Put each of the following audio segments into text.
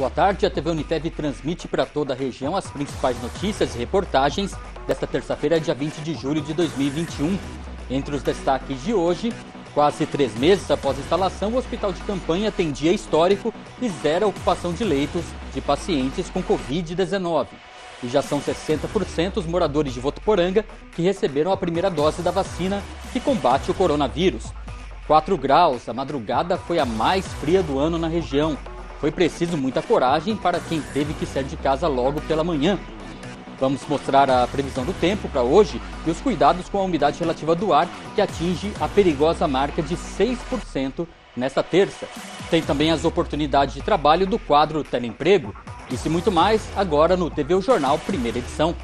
Boa tarde, a TV Unitev transmite para toda a região as principais notícias e reportagens desta terça-feira, dia 20 de julho de 2021. Entre os destaques de hoje, quase três meses após a instalação, o hospital de campanha tem dia histórico e zero ocupação de leitos de pacientes com Covid-19. E já são 60% os moradores de Votuporanga que receberam a primeira dose da vacina que combate o coronavírus. 4 graus, a madrugada foi a mais fria do ano na região. Foi preciso muita coragem para quem teve que sair de casa logo pela manhã. Vamos mostrar a previsão do tempo para hoje e os cuidados com a umidade relativa do ar, que atinge a perigosa marca de 6% nesta terça. Tem também as oportunidades de trabalho do quadro Teleemprego. Isso e muito mais agora no TV o Jornal, primeira edição.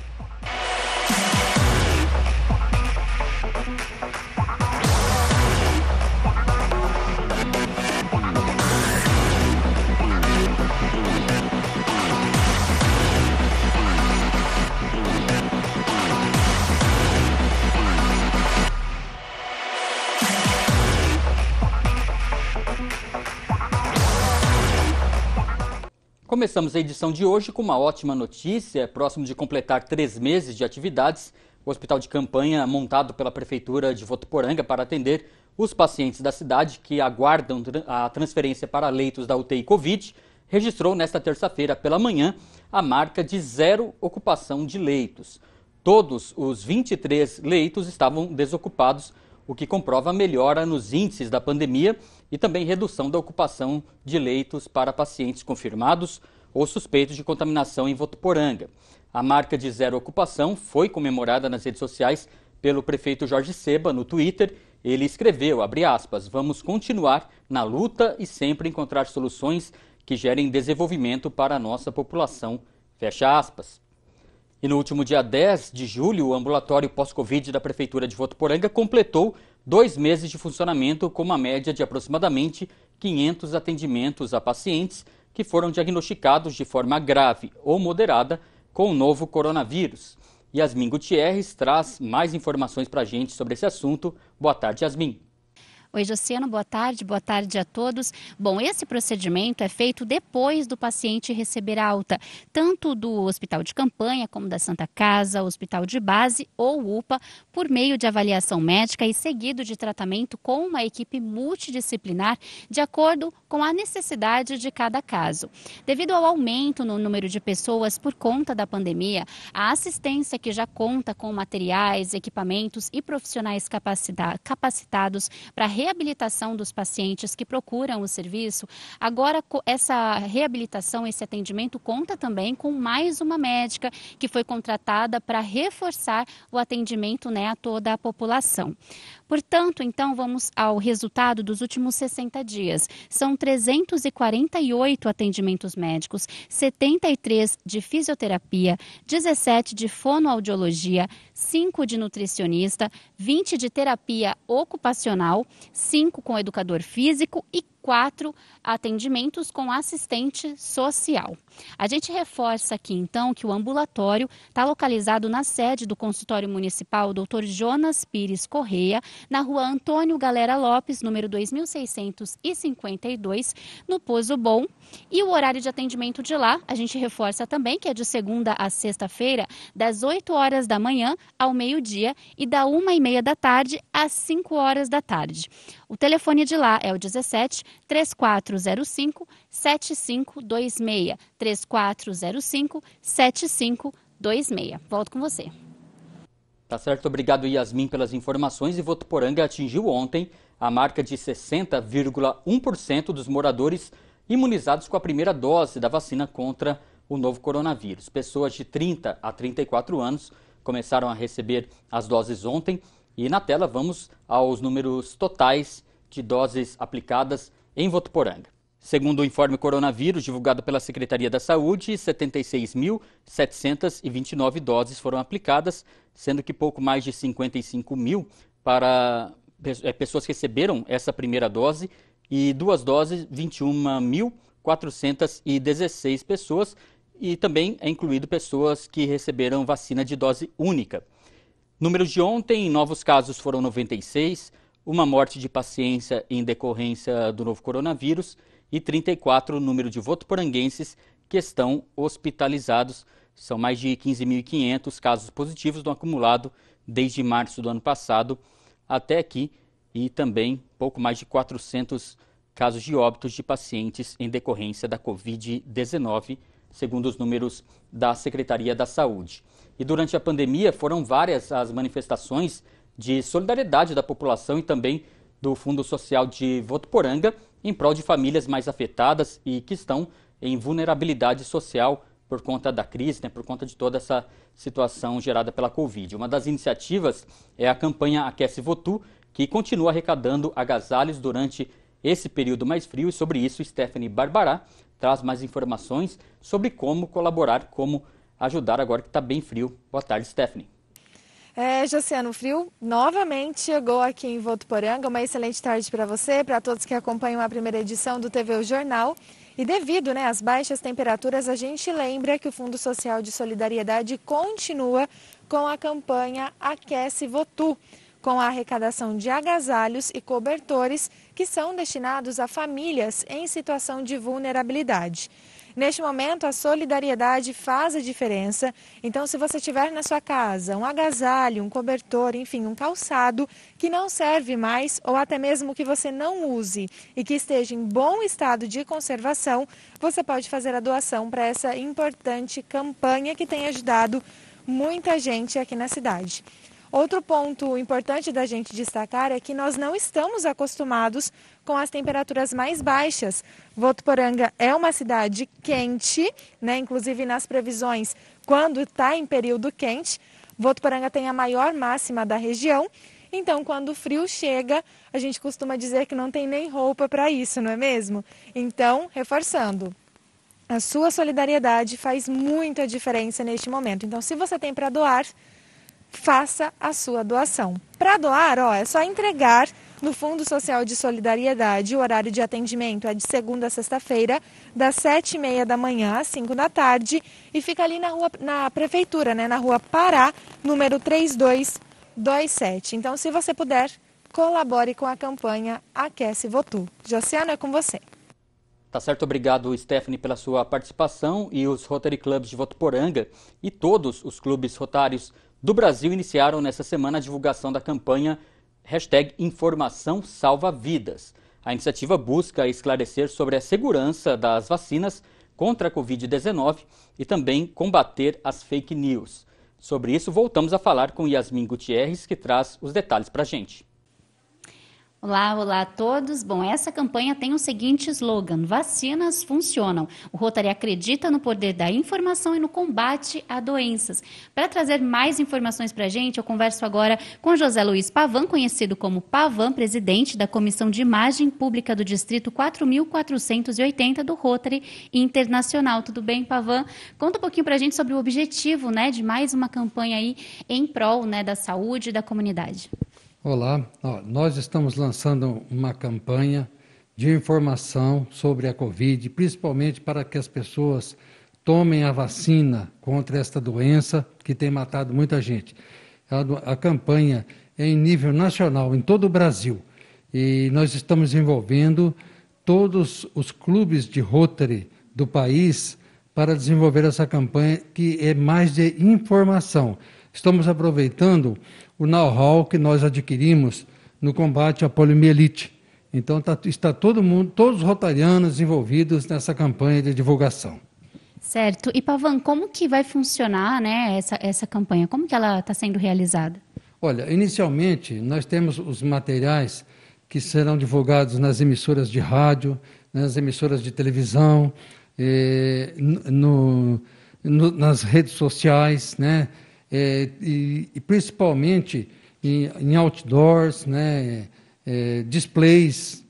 Começamos a edição de hoje com uma ótima notícia. Próximo de completar três meses de atividades, o hospital de campanha montado pela Prefeitura de Votuporanga para atender os pacientes da cidade que aguardam a transferência para leitos da UTI Covid registrou nesta terça-feira pela manhã a marca de zero ocupação de leitos. Todos os 23 leitos estavam desocupados o que comprova melhora nos índices da pandemia e também redução da ocupação de leitos para pacientes confirmados ou suspeitos de contaminação em Votuporanga. A marca de zero ocupação foi comemorada nas redes sociais pelo prefeito Jorge Seba no Twitter. Ele escreveu, aspas, vamos continuar na luta e sempre encontrar soluções que gerem desenvolvimento para a nossa população, fecha aspas. E no último dia 10 de julho, o ambulatório pós-Covid da Prefeitura de Votuporanga completou dois meses de funcionamento com uma média de aproximadamente 500 atendimentos a pacientes que foram diagnosticados de forma grave ou moderada com o novo coronavírus. Yasmin Gutierrez traz mais informações para a gente sobre esse assunto. Boa tarde, Yasmin. Oi, Josiano, boa tarde, boa tarde a todos. Bom, esse procedimento é feito depois do paciente receber alta, tanto do hospital de campanha, como da Santa Casa, hospital de base ou UPA, por meio de avaliação médica e seguido de tratamento com uma equipe multidisciplinar, de acordo com a necessidade de cada caso. Devido ao aumento no número de pessoas por conta da pandemia, a assistência que já conta com materiais, equipamentos e profissionais capacitados para reabilitação dos pacientes que procuram o serviço, agora essa reabilitação, esse atendimento conta também com mais uma médica que foi contratada para reforçar o atendimento né, a toda a população. Portanto, então, vamos ao resultado dos últimos 60 dias. São 348 atendimentos médicos, 73 de fisioterapia, 17 de fonoaudiologia, 5 de nutricionista, 20 de terapia ocupacional, 5 com educador físico e quatro atendimentos com assistente social. A gente reforça aqui, então, que o ambulatório está localizado na sede do consultório municipal Dr. Jonas Pires Correia, na rua Antônio Galera Lopes, número 2652, no Pozo Bom. E o horário de atendimento de lá, a gente reforça também que é de segunda a sexta-feira, das 8 horas da manhã ao meio-dia e da 1 e meia da tarde às 5 horas da tarde. O telefone de lá é o 17 3405 7526. 3405 7526. Volto com você. Tá certo, obrigado Yasmin pelas informações. E Votuporanga atingiu ontem a marca de 60,1% dos moradores imunizados com a primeira dose da vacina contra o novo coronavírus. Pessoas de 30 a 34 anos começaram a receber as doses ontem e na tela vamos aos números totais de doses aplicadas em Votuporanga. Segundo o informe coronavírus divulgado pela Secretaria da Saúde, 76.729 doses foram aplicadas, sendo que pouco mais de 55 mil para eh, pessoas que receberam essa primeira dose e duas doses, 21.416 pessoas, e também é incluído pessoas que receberam vacina de dose única. Números de ontem, novos casos foram 96, uma morte de paciência em decorrência do novo coronavírus e 34 o número de votoporanguenses que estão hospitalizados. São mais de 15.500 casos positivos no acumulado desde março do ano passado até aqui e também pouco mais de 400 casos de óbitos de pacientes em decorrência da Covid-19, segundo os números da Secretaria da Saúde. E durante a pandemia foram várias as manifestações de solidariedade da população e também do Fundo Social de Votuporanga em prol de famílias mais afetadas e que estão em vulnerabilidade social por conta da crise, né, por conta de toda essa situação gerada pela Covid. Uma das iniciativas é a campanha Aquece Votu, que continua arrecadando agasalhos durante esse período mais frio. E sobre isso, Stephanie Barbará traz mais informações sobre como colaborar como ajudar agora que está bem frio. Boa tarde, Stephanie. É, Josiano, frio novamente chegou aqui em Votuporanga. Uma excelente tarde para você, para todos que acompanham a primeira edição do TV o Jornal. E devido né, às baixas temperaturas, a gente lembra que o Fundo Social de Solidariedade continua com a campanha Aquece Votu, com a arrecadação de agasalhos e cobertores que são destinados a famílias em situação de vulnerabilidade. Neste momento, a solidariedade faz a diferença. Então, se você tiver na sua casa um agasalho, um cobertor, enfim, um calçado que não serve mais ou até mesmo que você não use e que esteja em bom estado de conservação, você pode fazer a doação para essa importante campanha que tem ajudado muita gente aqui na cidade. Outro ponto importante da gente destacar é que nós não estamos acostumados com as temperaturas mais baixas. Votuporanga é uma cidade quente, né? Inclusive nas previsões, quando está em período quente, Votuporanga tem a maior máxima da região. Então, quando o frio chega, a gente costuma dizer que não tem nem roupa para isso, não é mesmo? Então, reforçando, a sua solidariedade faz muita diferença neste momento. Então, se você tem para doar, faça a sua doação. Para doar, ó, é só entregar no Fundo Social de Solidariedade. O horário de atendimento é de segunda a sexta-feira, das sete e meia da manhã às cinco da tarde, e fica ali na rua, na prefeitura, né, na rua Pará, número 3227. Então, se você puder, colabore com a campanha Aquece Votu. Josiano, é com você. Tá certo, obrigado Stephanie pela sua participação e os Rotary Clubs de Votuporanga e todos os clubes rotários do Brasil iniciaram nessa semana a divulgação da campanha hashtag Informação Salva Vidas. A iniciativa busca esclarecer sobre a segurança das vacinas contra a Covid-19 e também combater as fake news. Sobre isso, voltamos a falar com Yasmin Gutierrez, que traz os detalhes para a gente. Olá, olá a todos. Bom, essa campanha tem o seguinte slogan: Vacinas funcionam. O Rotary acredita no poder da informação e no combate a doenças. Para trazer mais informações para a gente, eu converso agora com José Luiz Pavan, conhecido como Pavan, presidente da Comissão de Imagem Pública do Distrito 4480 do Rotary Internacional. Tudo bem, Pavan? Conta um pouquinho para a gente sobre o objetivo né, de mais uma campanha aí em prol né, da saúde e da comunidade. Olá, nós estamos lançando uma campanha de informação sobre a Covid, principalmente para que as pessoas tomem a vacina contra esta doença que tem matado muita gente. A, a campanha é em nível nacional, em todo o Brasil, e nós estamos envolvendo todos os clubes de Rotary do país para desenvolver essa campanha que é mais de informação. Estamos aproveitando o know-how que nós adquirimos no combate à poliomielite. Então tá, está todo mundo, todos os rotarianos envolvidos nessa campanha de divulgação. Certo. E Pavan, como que vai funcionar né, essa, essa campanha? Como que ela está sendo realizada? Olha, inicialmente nós temos os materiais que serão divulgados nas emissoras de rádio, nas emissoras de televisão, eh, no, no, nas redes sociais, né? é, e, e, principalmente em, em outdoors, né, é, displays.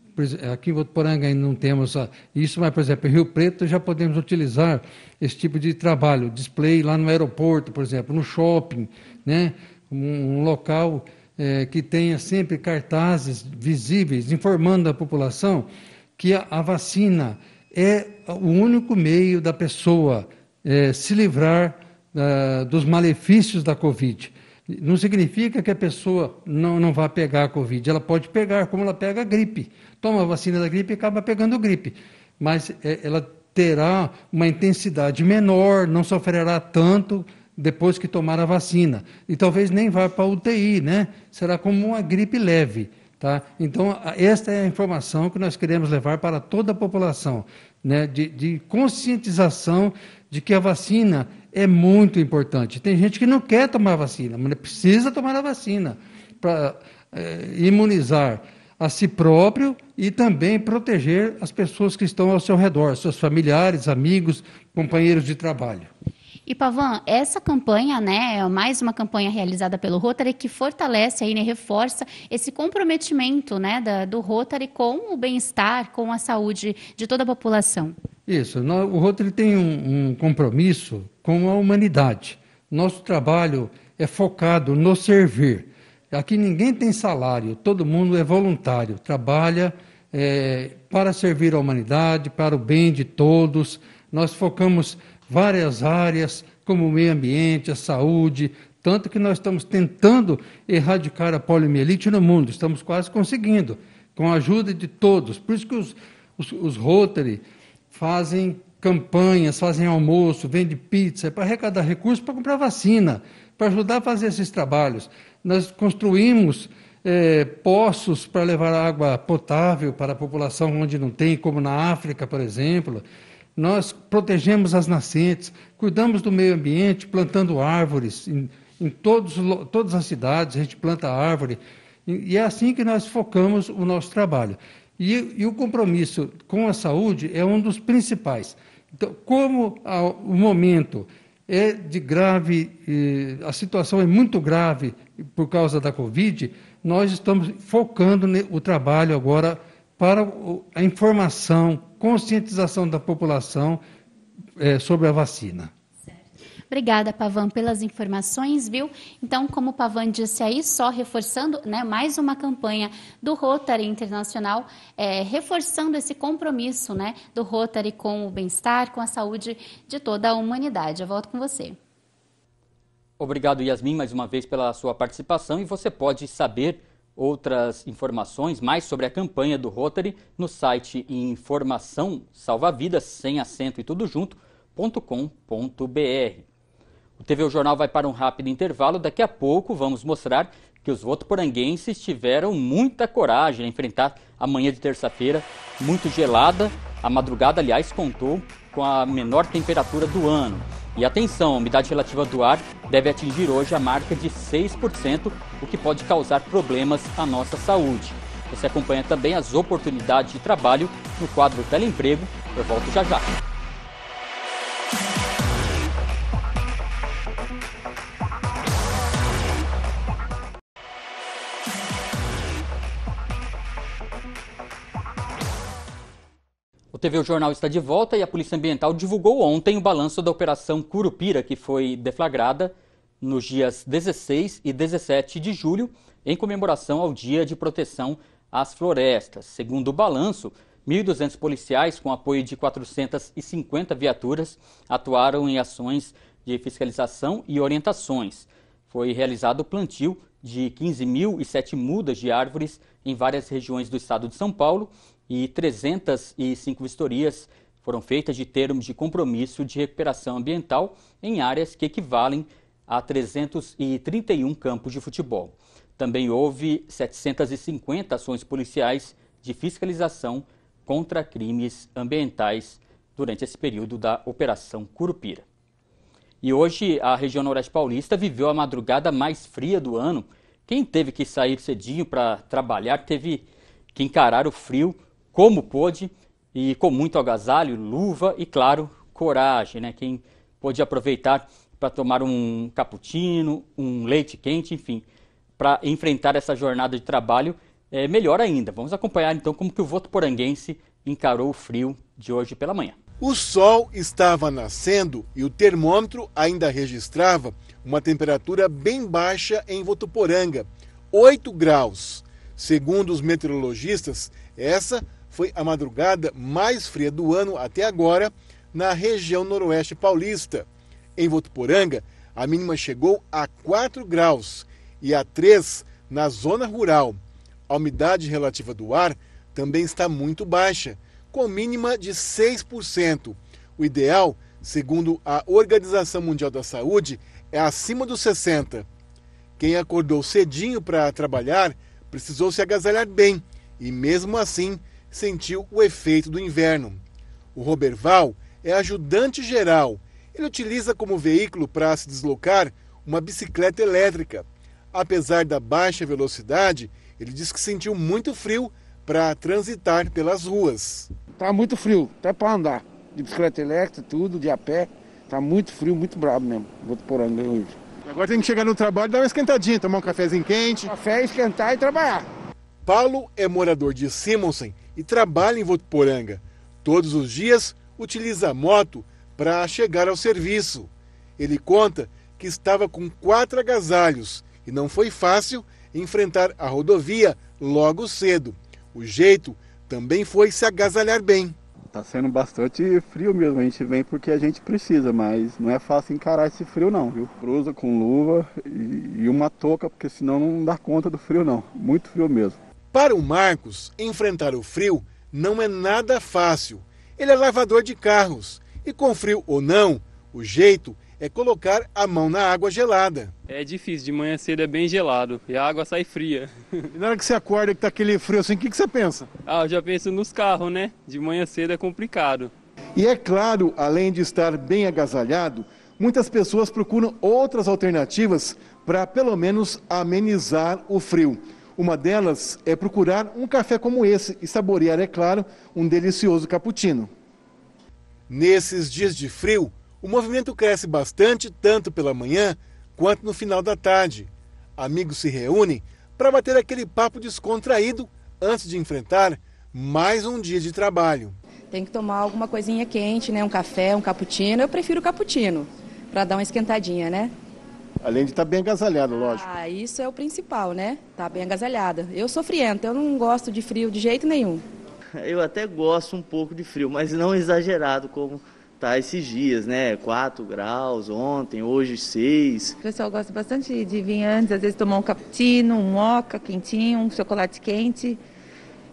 Aqui em Votoporanga ainda não temos isso, mas, por exemplo, em Rio Preto já podemos utilizar esse tipo de trabalho, display lá no aeroporto, por exemplo, no shopping, né, um, um local é, que tenha sempre cartazes visíveis informando a população que a, a vacina é o único meio da pessoa é, se livrar ah, dos malefícios da Covid. Não significa que a pessoa não, não vá pegar a Covid. Ela pode pegar, como ela pega a gripe. Toma a vacina da gripe e acaba pegando gripe. Mas é, ela terá uma intensidade menor, não sofrerá tanto depois que tomar a vacina. E talvez nem vá para a UTI, né? Será como uma gripe leve. Tá? Então, esta é a informação que nós queremos levar para toda a população, né? de, de conscientização de que a vacina é muito importante. Tem gente que não quer tomar vacina, mas precisa tomar a vacina para é, imunizar a si próprio e também proteger as pessoas que estão ao seu redor, seus familiares, amigos, companheiros de trabalho. E Pavan, essa campanha, né, é mais uma campanha realizada pelo Rotary que fortalece aí, né, reforça esse comprometimento, né, da, do Rotary com o bem-estar, com a saúde de toda a população. Isso, o Rotary tem um, um compromisso com a humanidade. Nosso trabalho é focado no servir. Aqui ninguém tem salário, todo mundo é voluntário, trabalha é, para servir a humanidade, para o bem de todos. Nós focamos várias áreas, como o meio ambiente, a saúde, tanto que nós estamos tentando erradicar a poliomielite no mundo, estamos quase conseguindo, com a ajuda de todos. Por isso que os, os, os Rotary fazem campanhas, fazem almoço, vendem pizza, é para arrecadar recursos para comprar vacina, para ajudar a fazer esses trabalhos. Nós construímos é, poços para levar água potável para a população onde não tem, como na África, por exemplo nós protegemos as nascentes, cuidamos do meio ambiente plantando árvores. Em, em todos, todas as cidades a gente planta árvore. E, é assim que nós focamos o nosso trabalho. E, e, o compromisso com a saúde é um dos principais. Então, como o momento é de grave, eh, a situação é muito grave por causa da Covid, nós estamos focando o trabalho agora para a informação, conscientização da população é, sobre a vacina. Obrigada, Pavan, pelas informações, viu? Então, como o Pavan disse aí, só reforçando né, mais uma campanha do Rotary Internacional, é, reforçando esse compromisso né, do Rotary com o bem-estar, com a saúde de toda a humanidade. Eu volto com você. Obrigado, Yasmin, mais uma vez pela sua participação. E você pode saber outras informações mais sobre a campanha do Rotary no site informação vidas sem acento e tudo junto.com.br. O TV Jornal vai para um rápido intervalo, daqui a pouco vamos mostrar que os votoporanguenses tiveram muita coragem a enfrentar a manhã de terça-feira, muito gelada. A madrugada, aliás, contou com a menor temperatura do ano. E atenção, a umidade relativa do ar deve atingir hoje a marca de 6%, o que pode causar problemas à nossa saúde. Você acompanha também as oportunidades de trabalho no quadro Teleemprego. Eu volto já já. TV O Jornal está de volta e a Polícia Ambiental divulgou ontem o balanço da Operação Curupira, que foi deflagrada nos dias 16 e 17 de julho, em comemoração ao Dia de Proteção às Florestas. Segundo o balanço, 1.200 policiais, com apoio de 450 viaturas, atuaram em ações de fiscalização e orientações. Foi realizado o plantio de 15.007 mudas de árvores em várias regiões do estado de São Paulo e 305 vistorias foram feitas de termos de compromisso de recuperação ambiental em áreas que equivalem a 331 campos de futebol. Também houve 750 ações policiais de fiscalização contra crimes ambientais durante esse período da Operação Curupira. E hoje a região Noroeste Paulista viveu a madrugada mais fria do ano. Quem teve que sair cedinho para trabalhar teve que encarar o frio como pôde e com muito agasalho, luva e, claro, coragem. Né? Quem pôde aproveitar para tomar um cappuccino, um leite quente, enfim, para enfrentar essa jornada de trabalho, é melhor ainda. Vamos acompanhar então como que o voto poranguense encarou o frio de hoje pela manhã. O sol estava nascendo e o termômetro ainda registrava uma temperatura bem baixa em Votuporanga, 8 graus. Segundo os meteorologistas, essa foi a madrugada mais fria do ano até agora na região noroeste paulista. Em Votuporanga, a mínima chegou a 4 graus e a 3 na zona rural. A umidade relativa do ar também está muito baixa, com mínima de 6%. O ideal, segundo a Organização Mundial da Saúde, é acima dos 60. Quem acordou cedinho para trabalhar precisou se agasalhar bem e, mesmo assim, sentiu o efeito do inverno. O Roberval é ajudante geral. Ele utiliza como veículo para se deslocar uma bicicleta elétrica. Apesar da baixa velocidade, ele diz que sentiu muito frio para transitar pelas ruas. Tá muito frio, até para andar. De bicicleta elétrica, tudo, de a pé. Tá muito frio, muito brabo mesmo. Vou por ano hoje. Agora tem que chegar no trabalho, dar uma esquentadinha, tomar um cafezinho quente. Café, esquentar e trabalhar. Paulo é morador de Simonsen e trabalha em Votuporanga. Todos os dias utiliza a moto para chegar ao serviço. Ele conta que estava com quatro agasalhos e não foi fácil enfrentar a rodovia logo cedo. O jeito também foi se agasalhar bem. Tá sendo bastante frio mesmo, a gente vem porque a gente precisa, mas não é fácil encarar esse frio não, viu? Brusa com luva e, e uma touca, porque senão não dá conta do frio não, muito frio mesmo. Para o Marcos, enfrentar o frio não é nada fácil. Ele é lavador de carros e, com frio ou não, o jeito é colocar a mão na água gelada. É difícil, de manhã cedo é bem gelado e a água sai fria. E na hora que você acorda que tá aquele frio assim, o que, que você pensa? Ah, eu já penso nos carros, né? De manhã cedo é complicado. E é claro, além de estar bem agasalhado, muitas pessoas procuram outras alternativas para pelo menos amenizar o frio. Uma delas é procurar um café como esse e saborear, é claro, um delicioso cappuccino. Nesses dias de frio, o movimento cresce bastante tanto pela manhã quanto no final da tarde. Amigos se reúnem para bater aquele papo descontraído antes de enfrentar mais um dia de trabalho. Tem que tomar alguma coisinha quente, né? Um café, um cappuccino. Eu prefiro cappuccino para dar uma esquentadinha, né? Além de estar tá bem agasalhada, lógico. Ah, isso é o principal, né? Tá bem agasalhada. Eu sou frienta, eu não gosto de frio de jeito nenhum. Eu até gosto um pouco de frio, mas não exagerado como tá esses dias, né? 4 graus ontem, hoje 6. O pessoal gosta bastante de vir antes, às vezes tomar um cappuccino, um moca quentinho, um chocolate quente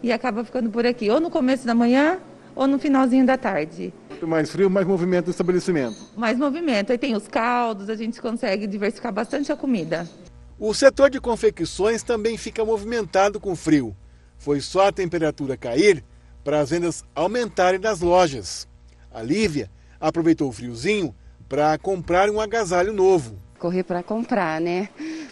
e acaba ficando por aqui, ou no começo da manhã ou no finalzinho da tarde mais frio, mais movimento no estabelecimento. Mais movimento. Aí tem os caldos, a gente consegue diversificar bastante a comida. O setor de confecções também fica movimentado com frio. Foi só a temperatura cair para as vendas aumentarem nas lojas. A Lívia aproveitou o friozinho para comprar um agasalho novo correr para comprar, né?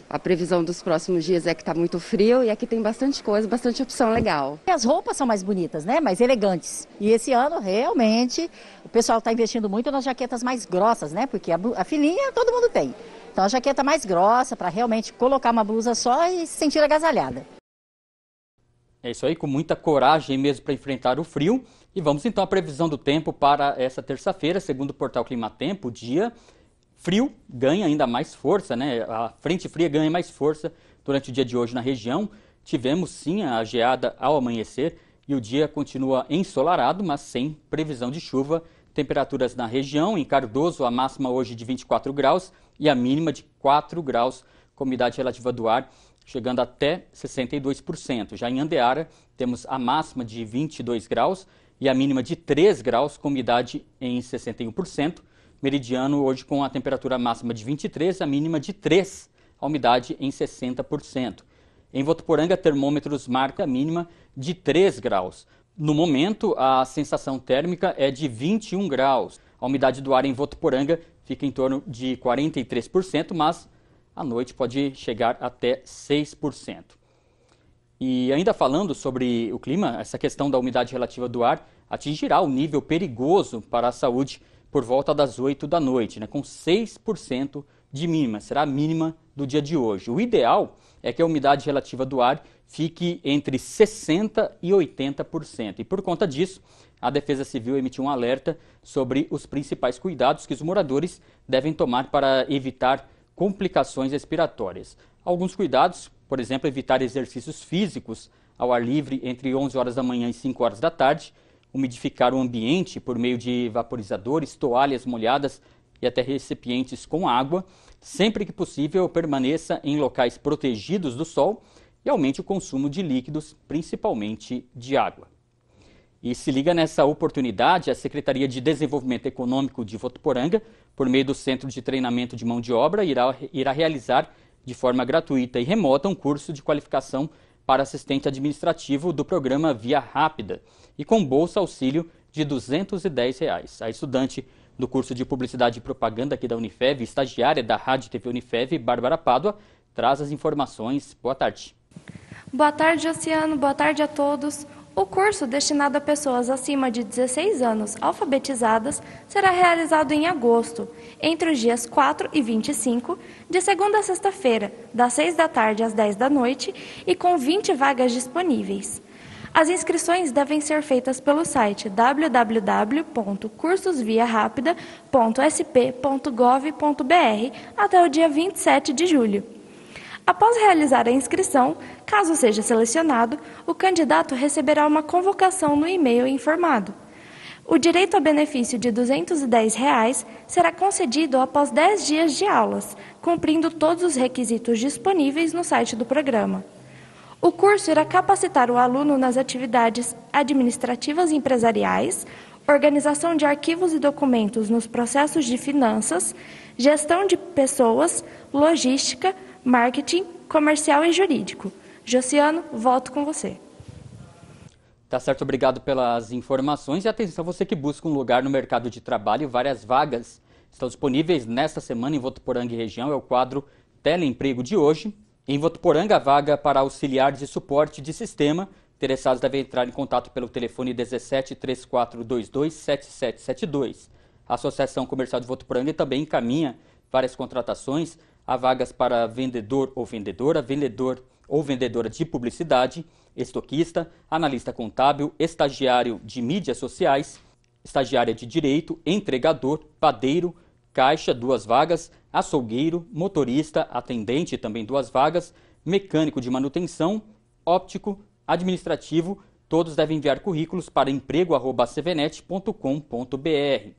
A previsão dos próximos dias é que está muito frio e aqui tem bastante coisa, bastante opção legal. As roupas são mais bonitas, né? Mais elegantes. E esse ano, realmente, o pessoal está investindo muito nas jaquetas mais grossas, né? Porque a, a filinha todo mundo tem. Então, a jaqueta mais grossa para realmente colocar uma blusa só e se sentir agasalhada. É isso aí, com muita coragem mesmo para enfrentar o frio. E vamos então à previsão do tempo para essa terça-feira, segundo o portal Climatempo, dia frio ganha ainda mais força, né? A frente fria ganha mais força durante o dia de hoje na região. Tivemos sim a geada ao amanhecer e o dia continua ensolarado, mas sem previsão de chuva. Temperaturas na região, em Cardoso, a máxima hoje de 24 graus e a mínima de 4 graus, com umidade relativa do ar chegando até 62%. Já em Andeara, temos a máxima de 22 graus e a mínima de 3 graus, com umidade em 61% meridiano hoje com a temperatura máxima de 23, a mínima de 3, a umidade em 60%. Em Votuporanga, termômetros marca mínima de 3 graus. No momento, a sensação térmica é de 21 graus. A umidade do ar em Votuporanga fica em torno de 43%, mas à noite pode chegar até 6%. E ainda falando sobre o clima, essa questão da umidade relativa do ar atingirá o nível perigoso para a saúde por volta das 8 da noite, né, com 6% de mínima, será a mínima do dia de hoje. O ideal é que a umidade relativa do ar fique entre 60% e 80%. E por conta disso, a Defesa Civil emitiu um alerta sobre os principais cuidados que os moradores devem tomar para evitar complicações respiratórias. Alguns cuidados, por exemplo, evitar exercícios físicos ao ar livre entre 11 horas da manhã e 5 horas da tarde, umidificar o ambiente por meio de vaporizadores, toalhas molhadas e até recipientes com água. Sempre que possível, permaneça em locais protegidos do sol e aumente o consumo de líquidos, principalmente de água. E se liga nessa oportunidade, a Secretaria de Desenvolvimento Econômico de Votuporanga, por meio do Centro de Treinamento de Mão de Obra, irá, irá realizar de forma gratuita e remota um curso de qualificação para assistente administrativo do programa Via Rápida e com bolsa auxílio de R$ 210. Reais. A estudante do curso de Publicidade e Propaganda aqui da Unifev, estagiária da Rádio TV Unifev, Bárbara Pádua, traz as informações. Boa tarde. Boa tarde, Oceano. Boa tarde a todos. O curso, destinado a pessoas acima de 16 anos alfabetizadas, será realizado em agosto, entre os dias 4 e 25, de segunda a sexta-feira, das 6 da tarde às 10 da noite, e com 20 vagas disponíveis. As inscrições devem ser feitas pelo site www.cursosviarapida.sp.gov.br até o dia 27 de julho. Após realizar a inscrição, caso seja selecionado, o candidato receberá uma convocação no e-mail informado. O direito a benefício de R$ 210 reais será concedido após 10 dias de aulas, cumprindo todos os requisitos disponíveis no site do programa. O curso irá capacitar o aluno nas atividades administrativas e empresariais, organização de arquivos e documentos nos processos de finanças, gestão de pessoas, logística, marketing, comercial e jurídico. Josiano, volto com você. Tá certo, obrigado pelas informações e atenção você que busca um lugar no mercado de trabalho, várias vagas estão disponíveis nesta semana em Votuporanga e região, é o quadro Teleemprego de hoje. Em Votuporanga, vaga para auxiliares de suporte de sistema. Interessados devem entrar em contato pelo telefone 17 3422 7772. A Associação Comercial de Votuporanga também encaminha várias contratações Há vagas para vendedor ou vendedora, vendedor ou vendedora de publicidade, estoquista, analista contábil, estagiário de mídias sociais, estagiária de direito, entregador, padeiro, caixa, duas vagas, açougueiro, motorista, atendente, também duas vagas, mecânico de manutenção, óptico, administrativo, todos devem enviar currículos para emprego@cvnet.com.br.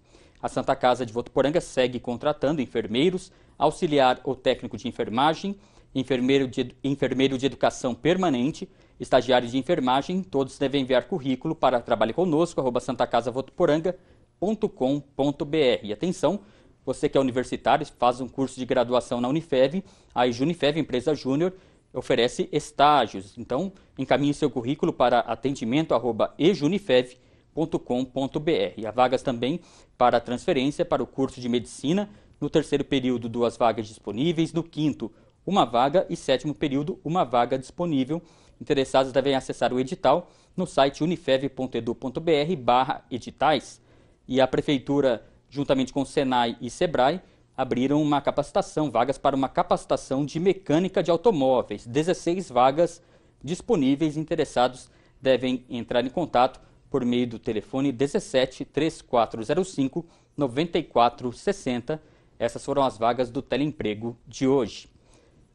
A Santa Casa de Votuporanga segue contratando enfermeiros, auxiliar ou técnico de enfermagem, enfermeiro de, enfermeiro de educação permanente, estagiário de enfermagem, todos devem enviar currículo para trabalhe conosco, arroba santacasavotuporanga.com.br. E atenção, você que é universitário, faz um curso de graduação na Unifev, a Junifev, empresa júnior, oferece estágios. Então, encaminhe seu currículo para atendimento@ejunifev.com.br. Há vagas também para transferência para o curso de medicina no terceiro período, duas vagas disponíveis. No quinto, uma vaga. E sétimo período, uma vaga disponível. Interessados devem acessar o edital no site unifev.edu.br barra editais. E a Prefeitura, juntamente com o Senai e Sebrae, abriram uma capacitação, vagas para uma capacitação de mecânica de automóveis. 16 vagas disponíveis. Interessados devem entrar em contato por meio do telefone 17 3405 9460 essas foram as vagas do teleemprego de hoje.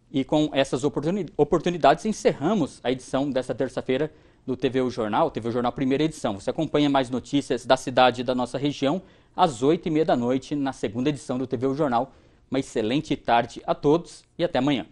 E com essas oportuni oportunidades encerramos a edição desta terça-feira do O Jornal, O Jornal Primeira Edição. Você acompanha mais notícias da cidade e da nossa região às 8h30 da noite na segunda edição do O Jornal. Uma excelente tarde a todos e até amanhã.